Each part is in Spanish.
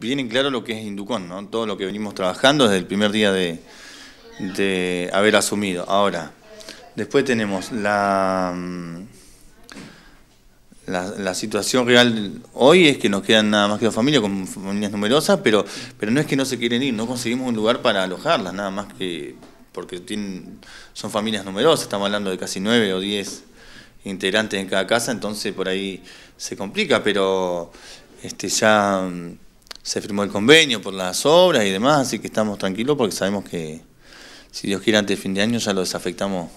bien claro lo que es Inducon, ¿no? todo lo que venimos trabajando desde el primer día de, haber asumido. Ahora, después tenemos mm, la, la, situación real hoy es que nos quedan nada más que dos familias con familias numerosas, pero, pero no es que no se quieren ir, no conseguimos un lugar para alojarlas, nada más que porque tienen, son familias numerosas, estamos hablando de casi nueve o diez integrantes en cada casa, entonces por ahí se complica, pero este ya mm, se firmó el convenio por las obras y demás, así que estamos tranquilos porque sabemos que si Dios quiere antes de fin de año ya lo desafectamos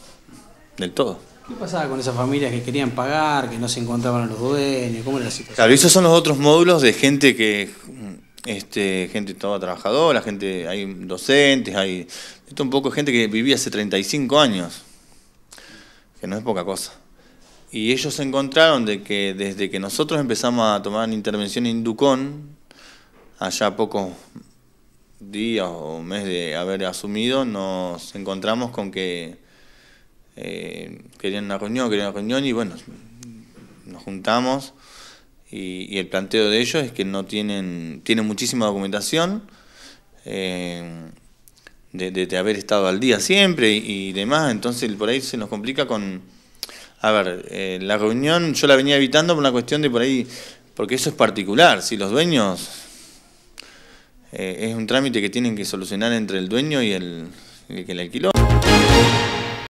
del todo. ¿Qué pasaba con esas familias que querían pagar, que no se encontraban los dueños? ¿Cómo era la situación? Claro, esos son los otros módulos de gente que este, gente toda trabajadora, gente, hay docentes, hay esto un poco gente que vivía hace 35 años, que no es poca cosa. Y ellos se encontraron de que desde que nosotros empezamos a tomar intervención en Ducón allá pocos días o mes de haber asumido, nos encontramos con que eh, querían una reunión, querían una reunión y bueno, nos juntamos y, el planteo de ellos es que no tienen, tienen muchísima documentación eh, de, haber estado al día siempre y, demás, entonces por ahí se nos complica con, a ver, eh, la reunión yo la venía evitando por una cuestión de por ahí, porque eso es particular, si los dueños eh, es un trámite que tienen que solucionar entre el dueño y el, el que le alquiló.